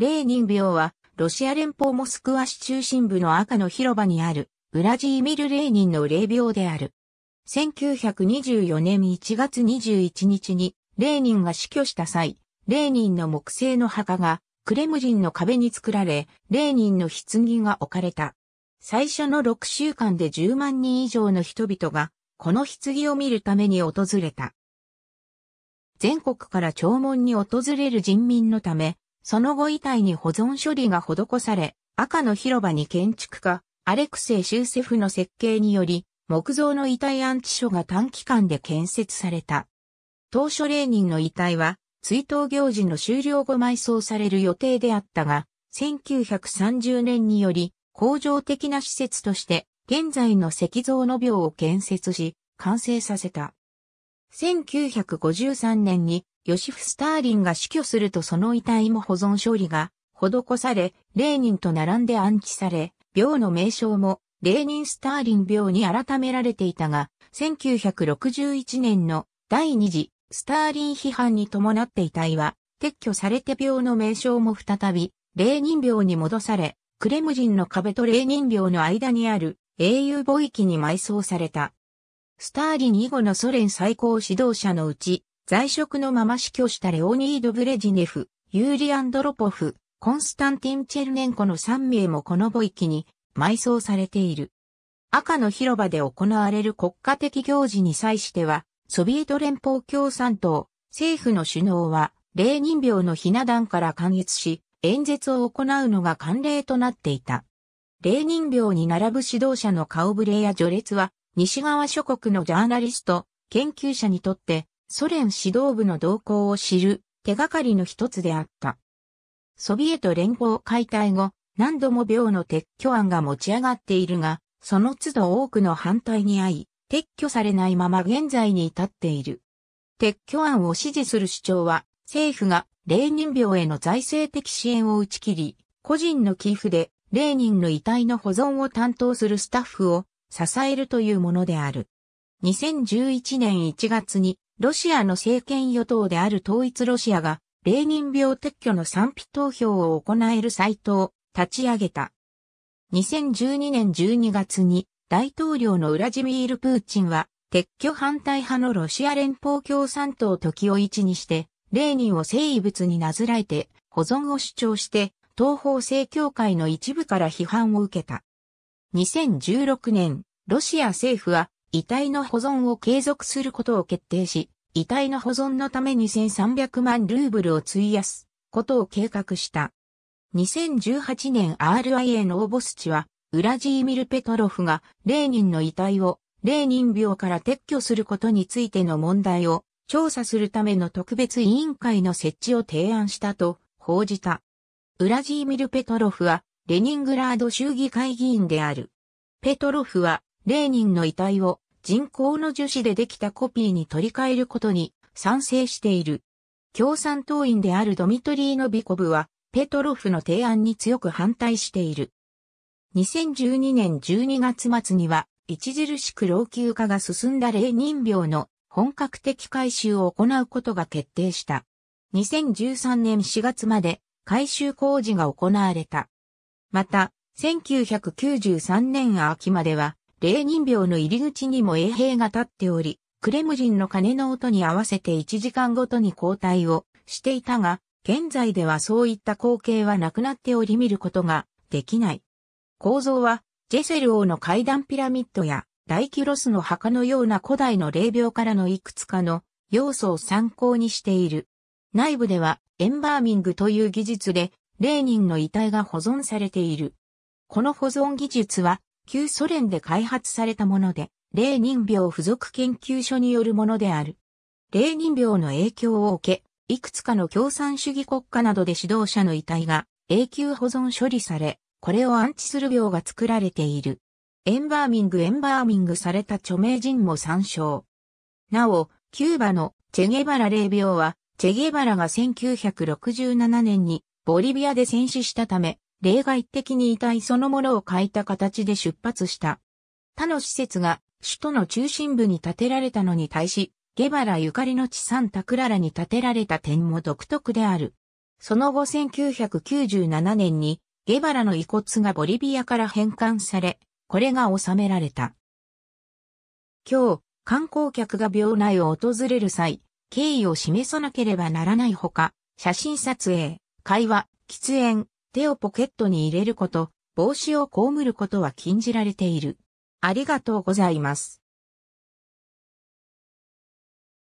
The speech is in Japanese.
レーニン廟は、ロシア連邦モスクワ市中心部の赤の広場にある、ウラジーミル・レーニンの霊廟である。1924年1月21日に、レーニンが死去した際、レーニンの木製の墓が、クレムリンの壁に作られ、レーニンの棺が置かれた。最初の6週間で10万人以上の人々が、この棺を見るために訪れた。全国から弔問に訪れる人民のため、その後遺体に保存処理が施され、赤の広場に建築家、アレクセイ・シューセフの設計により、木造の遺体安置所が短期間で建設された。当初レーニンの遺体は、追悼行事の終了後埋葬される予定であったが、1930年により、工場的な施設として、現在の石像の廟を建設し、完成させた。1953年にヨシフ・スターリンが死去するとその遺体も保存処理が施され、レーニンと並んで安置され、病の名称もレーニン・スターリン病に改められていたが、1961年の第二次スターリン批判に伴って遺体は撤去されて病の名称も再びレーニン病に戻され、クレムジンの壁とレーニン病の間にある英雄墓域に埋葬された。スターリン以後のソ連最高指導者のうち、在職のまま死去したレオニード・ブレジネフ、ユーリ・アンドロポフ、コンスタンティン・チェルネンコの3名もこの墓域に埋葬されている。赤の広場で行われる国家的行事に際しては、ソビエト連邦共産党、政府の首脳は、レーニン病のひな壇から観閲し、演説を行うのが慣例となっていた。レーニン病に並ぶ指導者の顔ぶれや序列は、西側諸国のジャーナリスト、研究者にとってソ連指導部の動向を知る手がかりの一つであった。ソビエト連邦解体後、何度も病の撤去案が持ち上がっているが、その都度多くの反対に遭い、撤去されないまま現在に至っている。撤去案を支持する主張は、政府がレーニン病への財政的支援を打ち切り、個人の寄付でレーニンの遺体の保存を担当するスタッフを支えるというものである。2011年1月にロシアの政権与党である統一ロシアが、レーニン病撤去の賛否投票を行えるサイトを立ち上げた。2012年12月に大統領のウラジミール・プーチンは撤去反対派のロシア連邦共産党時を一にして、レーニンを生物になずらえて保存を主張して、東方正教会の一部から批判を受けた。2016年、ロシア政府は遺体の保存を継続することを決定し、遺体の保存のために3 0 0万ルーブルを費やすことを計画した。2018年 RIA のオボスチは、ウラジーミル・ペトロフがレーニンの遺体をレーニン病から撤去することについての問題を調査するための特別委員会の設置を提案したと報じた。ウラジーミル・ペトロフはレニングラード衆議会議員である。ペトロフはレーニンの遺体を人工の樹脂でできたコピーに取り替えることに賛成している。共産党員であるドミトリーノ・ビコブは、ペトロフの提案に強く反対している。2012年12月末には、著しく老朽化が進んだ霊人病の本格的改修を行うことが決定した。2013年4月まで改修工事が行われた。また、1993年秋まではレーニン病の入り口にも衛兵が立っており、クレムジンの鐘の音に合わせて1時間ごとに交代をしていたが、現在ではそういった光景はなくなっており見ることができない。構造は、ジェセル王の階段ピラミッドや、大キュロスの墓のような古代の霊廟からのいくつかの要素を参考にしている。内部では、エンバーミングという技術で、レーニンの遺体が保存されている。この保存技術は、旧ソ連で開発されたもので、レーニン病付属研究所によるものである。レーニン病の影響を受け、いくつかの共産主義国家などで指導者の遺体が永久保存処理され、これを安置する病が作られている。エンバーミングエンバーミングされた著名人も参照。なお、キューバのチェゲバラ霊病は、チェゲバラが1967年にボリビアで戦死したため、例外的に遺体そのものを書いた形で出発した。他の施設が首都の中心部に建てられたのに対し、ゲバラゆかりの地サンタクララに建てられた点も独特である。その後1997年にゲバラの遺骨がボリビアから返還され、これが収められた。今日、観光客が病内を訪れる際、敬意を示さなければならないほか、写真撮影、会話、喫煙、手をポケットに入れること、帽子をこむることは禁じられている。ありがとうございます。